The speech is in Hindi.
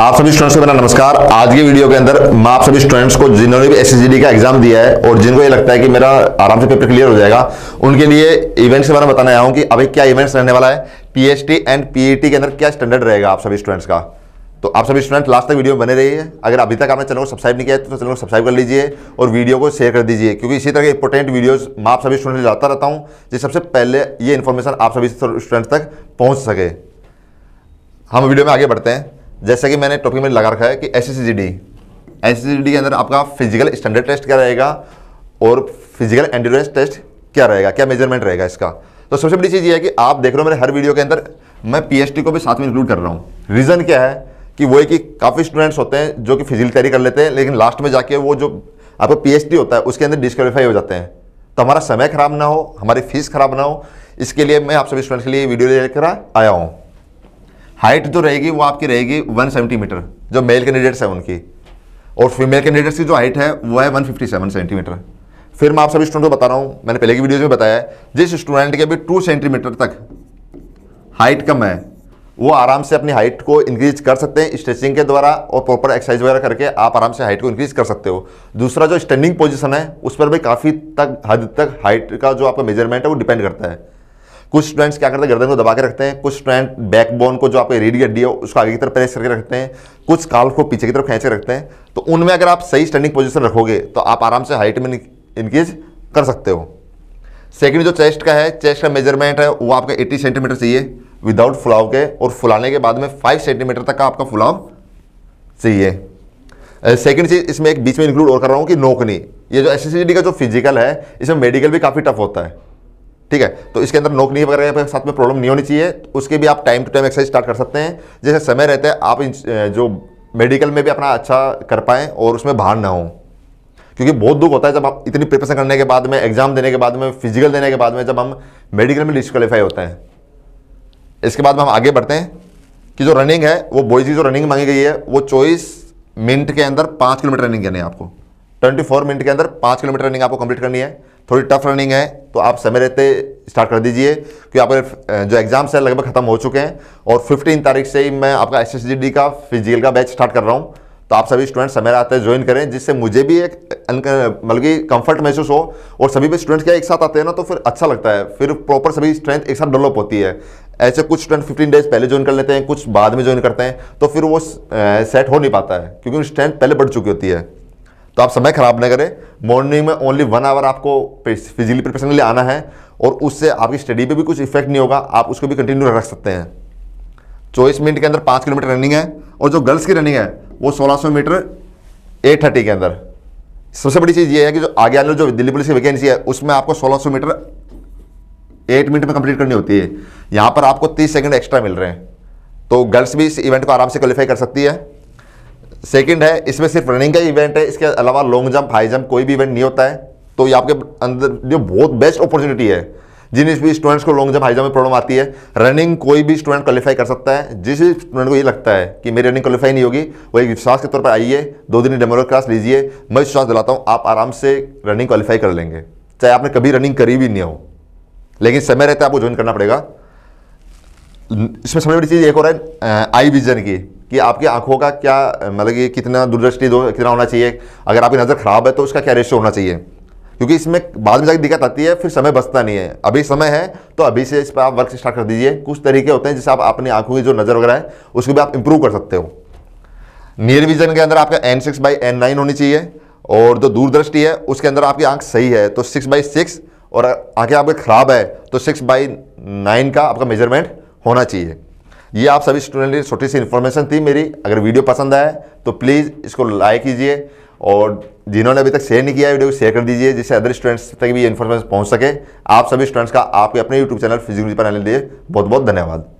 आप सभी स्टूडेंट्स को मेरा नमस्कार आज के वीडियो के अंदर मैं आप सभी स्टूडेंट्स को जिन्होंने भी एस का एग्जाम दिया है और जिनको ये लगता है कि मेरा आराम से पेपर क्लियर हो जाएगा उनके लिए इवेंट्स के बारे में बताने आया हूँ कि अभी क्या इवेंट्स रहने वाला है पीएचडी एंड पीईटी के अंदर क्या स्टैंडर्ड रहेगा आप सभी स्टूडेंट्स का तो आप सभी स्टूडेंट लास्ट तक वीडियो में बने रहिए अगर अभी तक आपने चैनल को सब्सक्राइब नहीं किया है तो चैनल को सब्सक्राइब कर लीजिए और वीडियो को शेयर कर दीजिए क्योंकि इसी तरह के इंपॉर्टेंट वीडियोस मैं आप सभी स्टूडेंट लाता रहता हूँ जिस सबसे पहले ये इन्फॉर्मेशन आप सभी स्टूडेंट्स तक पहुँच सके हम वीडियो में आगे बढ़ते हैं जैसा कि मैंने टॉपिक में लगा रखा है कि S C D S C D के अंदर आपका फिजिकल स्टैंडर्ड टेस्ट क्या रहेगा और फिजिकल एंडोरेंस टेस्ट क्या रहेगा क्या मेजरमेंट रहेगा इसका तो सबसे बड़ी चीज़ ये है कि आप देख रहे हो मेरे हर वीडियो के अंदर मैं पीएचडी को भी साथ में इंक्लूड कर रहा हूँ रीज़न क्या है कि वो है कि काफ़ी स्टूडेंट्स होते हैं जो कि फिजिकल तैयारी कर लेते हैं लेकिन लास्ट में जाके वो जो आपका पी होता है उसके अंदर डिस्कालीफाई हो जाते हैं तो हमारा समय खराब ना हो हमारी फीस खराब ना हो इसके लिए मैं आप सभी स्टूडेंट्स के लिए वीडियो लेकर आया हूँ हाइट जो रहेगी वो आपकी रहेगी 170 मीटर जो मेल कैंडिडेट्स हैं उनकी और फीमेल कैंडिडेट्स की जो हाइट है वो है 157 सेंटीमीटर फिर मैं आप सभी स्टूडेंट को बता रहा हूँ मैंने पहले की वीडियोज में बताया जिस स्टूडेंट के अभी टू सेंटीमीटर तक हाइट कम है वो आराम से अपनी हाइट को इंक्रीज कर सकते हैं स्ट्रेचिंग के द्वारा और प्रॉपर एक्सरसाइज वगैरह करके आप आराम से हाइट को इंक्रीज कर सकते हो दूसरा जो स्टैंडिंग पोजीशन है उस पर भी काफ़ी तक हद तक हाइट का जो आपका मेजरमेंट है वो डिपेंड करता है कुछ स्टूडेंट्स क्या करते हैं गर्दन को दबा के रखते हैं कुछ स्टूडेंट बैकबोन को जो आपकी रीढ़ हड्डी है उसको आगे की तरफ प्रेस करके रखते हैं कुछ काल को पीछे की तरफ खींच के रखते हैं तो उनमें अगर आप सही स्टैंडिंग पोजिशन रखोगे तो आप आराम से हाइट में इंक्रीज कर सकते हो सेकेंड जो चेस्ट का है चेस्ट का मेजरमेंट है वो आपका एट्टी सेंटीमीटर चाहिए विदाउट फुलाव के और फुलाने के बाद में फाइव सेंटीमीटर तक का आपका फुलाव चाहिए सेकेंड चीज़ इसमें एक बीच में इंक्लूड और कर रहा हूँ कि नोकनी ये जो एस का जो फिजिकल है इसमें मेडिकल भी काफ़ी टफ होता है ठीक है तो इसके अंदर नौकरी वगैरह साथ में प्रॉब्लम नहीं होनी चाहिए उसके भी आप time to time exercise start कर सकते हैं जैसे समय रहते हैं आप जो मेडिकल में भी अपना अच्छा कर पाएँ और उसमें बाहर ना हों क्योंकि बहुत दुख होता है जब आप इतनी प्रिपरेशन करने के बाद में एग्जाम देने के बाद में फिजिकल देने के बाद में जब हम मेडिकल में डिस्कालीफाई होते हैं इसके बाद में हम आगे बढ़ते हैं कि जो रनिंग है वो बॉयज़ की जो रनिंग मांगी गई है वो चौबीस मिनट के अंदर पाँच किलोमीटर रनिंग करनी है आपको ट्वेंटी फोर मिनट के अंदर पाँच किलोमीटर रनिंग आपको कंप्लीट करनी है थोड़ी टफ रनिंग है तो आप समय रहते स्टार्ट कर दीजिए क्योंकि आपके जो एग्ज़ाम्स हैं लगभग ख़त्म हो चुके हैं और फिफ्टीन तारीख से ही मैं आपका एस का फिजिकल का बैच स्टार्ट कर रहा हूँ तो आप सभी स्टूडेंट्स समय रहते ज्वाइन करें जिससे मुझे भी एक मतलब कि कंफर्ट महसूस हो और सभी भी स्टूडेंट्स क्या एक साथ आते हैं ना तो फिर अच्छा लगता है फिर प्रॉपर सभी स्ट्रेंथ एक साथ डेवलप होती है ऐसे कुछ स्टूडेंट 15 डेज पहले ज्वाइन कर लेते हैं कुछ बाद में ज्वाइन करते हैं तो फिर वो सेट हो नहीं पाता है क्योंकि स्ट्रेंथ पहले बढ़ चुकी होती है तो आप समय खराब ना करें मॉर्निंग में ओनली वन आवर आपको फिजिकली प्रिपरेशन के लिए आना है और उससे आपकी स्टडी पे भी कुछ इफेक्ट नहीं होगा आप उसको भी कंटिन्यू रख सकते हैं चौबीस मिनट के अंदर पाँच किलोमीटर रनिंग है और जो गर्ल्स की रनिंग है वो सोलह मीटर एट थर्टी के अंदर सबसे बड़ी चीज़ ये है कि जो आगे आने जो दिल्ली पुलिस की वैकेंसी है उसमें आपको सोलह मीटर एट मिनट में कंप्लीट करनी होती है यहाँ पर आपको तीस सेकेंड एक्स्ट्रा मिल रहे हैं तो गर्ल्स भी इस इवेंट को आराम से क्वालिफाई कर सकती है सेकंड है इसमें सिर्फ रनिंग का इवेंट है इसके अलावा लॉन्ग जंप हाई जंप कोई भी इवेंट नहीं होता है तो ये आपके अंदर जो बहुत बेस्ट अपॉर्चुनिटी है जिन भी स्टूडेंट्स को लॉन्ग जंप हाई जंप में प्रॉब्लम आती है रनिंग कोई भी स्टूडेंट क्वालिफाई कर सकता है जिस स्टूडेंट को ये लगता है कि मेरी रनिंग क्वालिफाई नहीं होगी वो एक विश्वास के तौर पर आइए दो दिन डेमोर क्लास लीजिए मैं विश्वास दिलाता हूँ आप आराम से रनिंग क्वालिफाई कर लेंगे चाहे आपने कभी रनिंग करी भी नहीं हो लेकिन समय रहता है आपको ज्वाइन करना पड़ेगा इसमें सबसे बड़ी चीज़ एक और है आई विजन की कि आपकी आंखों का क्या मतलब कि कितना दूरदृष्टि दो कितना होना चाहिए अगर आपकी नज़र खराब है तो उसका क्या रेशो होना चाहिए क्योंकि इसमें बाद में जाकर दिक्कत आती है फिर समय बचता नहीं है अभी समय है तो अभी से इस पर आप वर्क स्टार्ट कर दीजिए कुछ तरीके होते हैं जिससे आप अपनी आंखों की जो नज़र वगैरह है उसको भी आप इंप्रूव कर सकते हो नियर विजन के अंदर आपका n six by n nine होनी चाहिए और जो दूरदृष्टि है उसके अंदर आपकी आंख सही है तो सिक्स बाई सिक्स और आंखें आपकी ख़राब है तो सिक्स बाई नाइन का आपका मेजरमेंट होना चाहिए ये आप सभी स्टूडेंट की छोटी सी इन्फॉर्मेशन थी मेरी अगर वीडियो पसंद आए तो प्लीज़ इसको लाइक कीजिए और जिन्होंने अभी तक शेयर नहीं किया है वीडियो को शेयर कर दीजिए जिससे अदर स्टूडेंट्स तक भी ये इन्फॉर्मेशन पहुँच सके आप सभी स्टूडेंट्स का आपके अपने यूट्यूब चैनल फिजिकल पर आने लिए बहुत बहुत धन्यवाद